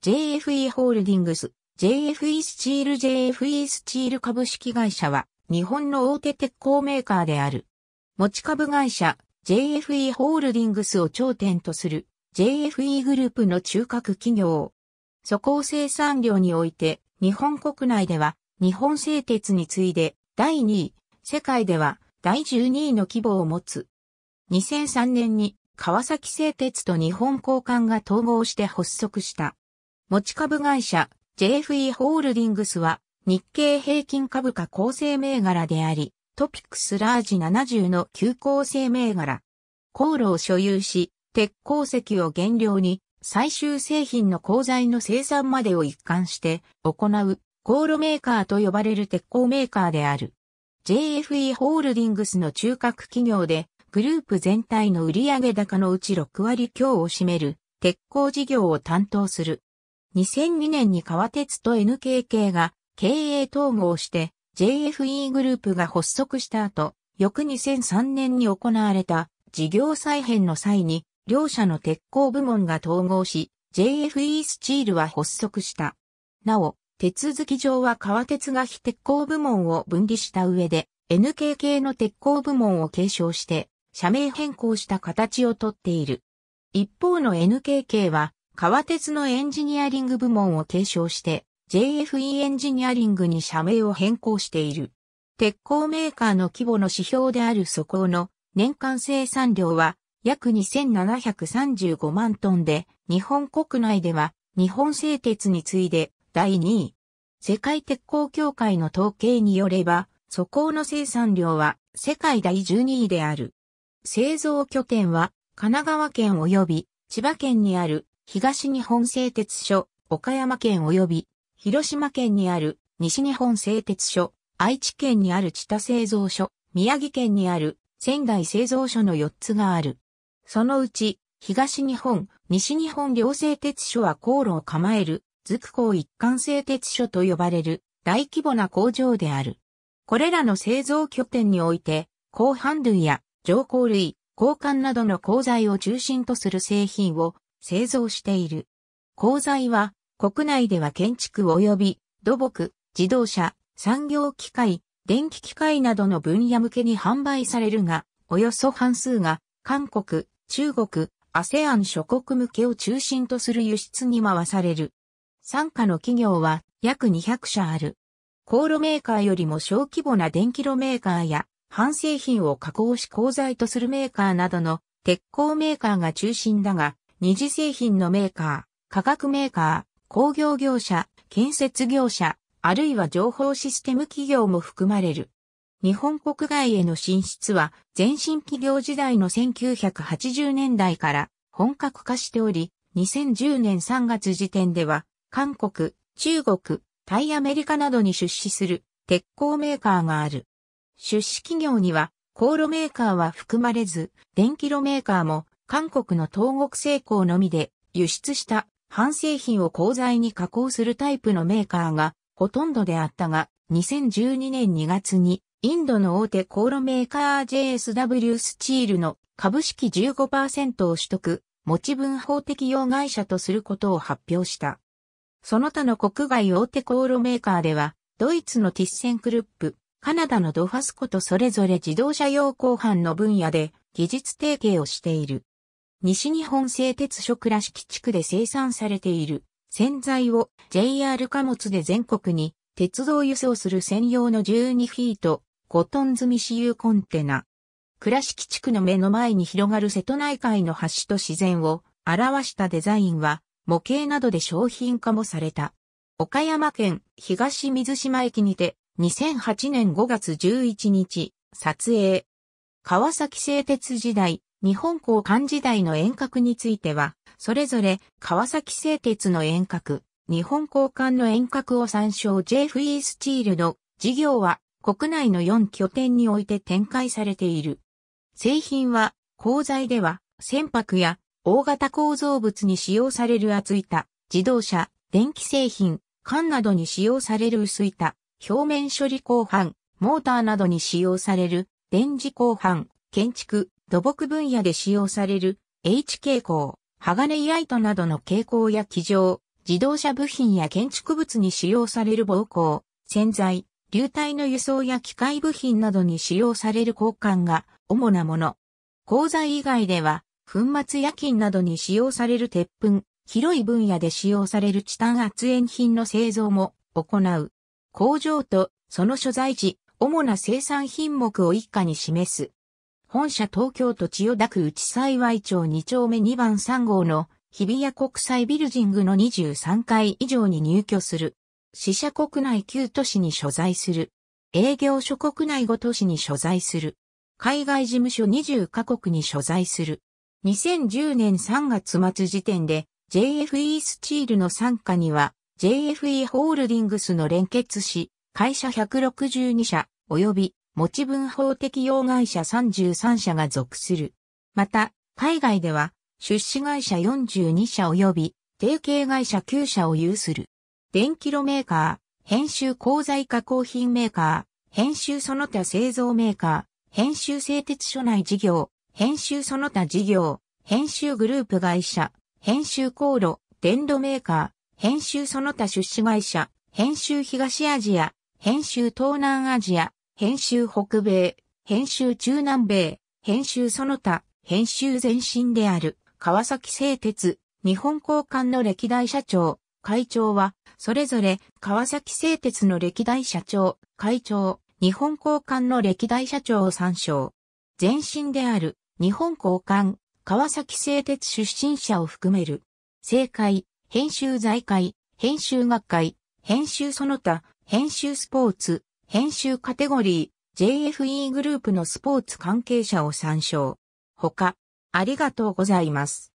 JFE ホールディングス、JFE スチール JFE スチール株式会社は、日本の大手鉄鋼メーカーである。持ち株会社、JFE ホールディングスを頂点とする、JFE グループの中核企業。素鋼生産量において、日本国内では、日本製鉄に次いで、第2位、世界では、第12位の規模を持つ。2003年に、川崎製鉄と日本交換が統合して発足した。持ち株会社 JFE ホールディングスは日経平均株価構成銘柄であり、トピックスラージ70の急構成銘柄。航路を所有し、鉄鉱石を原料に最終製品の鋼材の生産までを一貫して行う航路メーカーと呼ばれる鉄鋼メーカーである。JFE ホールディングスの中核企業で、グループ全体の売上高のうち6割強を占める鉄鋼事業を担当する2002年に川鉄と NKK が経営統合して JFE グループが発足した後、翌2003年に行われた事業再編の際に両社の鉄鋼部門が統合し JFE スチールは発足した。なお、手続き上は川鉄が非鉄鋼部門を分離した上で NKK の鉄鋼部門を継承して社名変更した形をとっている。一方の NKK は川鉄のエンジニアリング部門を継承して JFE エンジニアリングに社名を変更している。鉄鋼メーカーの規模の指標である素鋼の年間生産量は約2735万トンで日本国内では日本製鉄に次いで第2位。世界鉄鋼協会の統計によれば素鋼の生産量は世界第12位である。製造拠点は神奈川県及び千葉県にある東日本製鉄所、岡山県及び、広島県にある西日本製鉄所、愛知県にある知多製造所、宮城県にある仙台製造所の4つがある。そのうち、東日本、西日本両製鉄所は航路を構える、筑港一貫製鉄所と呼ばれる大規模な工場である。これらの製造拠点において、高板類や上高類、鋼管などの鋼材を中心とする製品を製造している。鋼材は国内では建築及び土木、自動車、産業機械、電気機械などの分野向けに販売されるが、およそ半数が韓国、中国、アセアン諸国向けを中心とする輸出に回される。参加の企業は約200社ある。航路メーカーよりも小規模な電気路メーカーや、半製品を加工し鋼材とするメーカーなどの鉄鋼メーカーが中心だが、二次製品のメーカー、化学メーカー、工業業者、建設業者、あるいは情報システム企業も含まれる。日本国外への進出は前進企業時代の1980年代から本格化しており、2010年3月時点では韓国、中国、タイアメリカなどに出資する鉄鋼メーカーがある。出資企業には、航路メーカーは含まれず、電気炉メーカーも韓国の東国製鋼のみで輸出した半製品を鋼材に加工するタイプのメーカーがほとんどであったが、2012年2月にインドの大手航路メーカー JSW スチールの株式15%を取得、持ち分法適用会社とすることを発表した。その他の国外大手航路メーカーでは、ドイツのティッセンクルップ、カナダのドファスコとそれぞれ自動車用鋼板の分野で技術提携をしている。西日本製鉄所倉敷地区で生産されている洗剤を JR 貨物で全国に鉄道輸送する専用の12フィート5トン積み私有コンテナ。倉敷地区の目の前に広がる瀬戸内海の橋と自然を表したデザインは模型などで商品化もされた。岡山県東水島駅にて2008年5月11日撮影、川崎製鉄時代、日本交換時代の遠隔については、それぞれ川崎製鉄の遠隔、日本交換の遠隔を参照 JFE スチールの事業は国内の4拠点において展開されている。製品は、鋼材では、船舶や大型構造物に使用される厚板、自動車、電気製品、缶などに使用される薄板、表面処理鋼板、モーターなどに使用される電磁鋼板、建築、土木分野で使用される H 傾向、鋼イアイトなどの傾向や機場、自動車部品や建築物に使用される暴行、洗剤、流体の輸送や機械部品などに使用される交換が主なもの。鋼材以外では、粉末夜勤などに使用される鉄粉、広い分野で使用されるチタン圧延品の製造も行う。工場とその所在地、主な生産品目を一家に示す。本社東京都千代田区内幸町2丁目2番3号の日比谷国際ビルジングの23階以上に入居する。死者国内9都市に所在する。営業所国内5都市に所在する。海外事務所20カ国に所在する。2010年3月末時点で JFE スチールの参加には JFE ホールディングスの連結し、会社162社、及び持ち分法適用会社33社が属する。また、海外では、出資会社42社及び、提携会社9社を有する。電気炉メーカー、編集鋼材加工品メーカー、編集その他製造メーカー、編集製鉄所内事業、編集その他事業、編集グループ会社、編集航路、電路メーカー、編集その他出資会社、編集東アジア、編集東南アジア、編集北米、編集中南米、編集その他、編集前身である、川崎製鉄、日本交換の歴代社長、会長は、それぞれ川崎製鉄の歴代社長、会長、日本交換の歴代社長を参照。前身である日本交換、川崎製鉄出身者を含める。政界、編集財界、編集学会、編集その他、編集スポーツ、編集カテゴリー、JFE グループのスポーツ関係者を参照。他、ありがとうございます。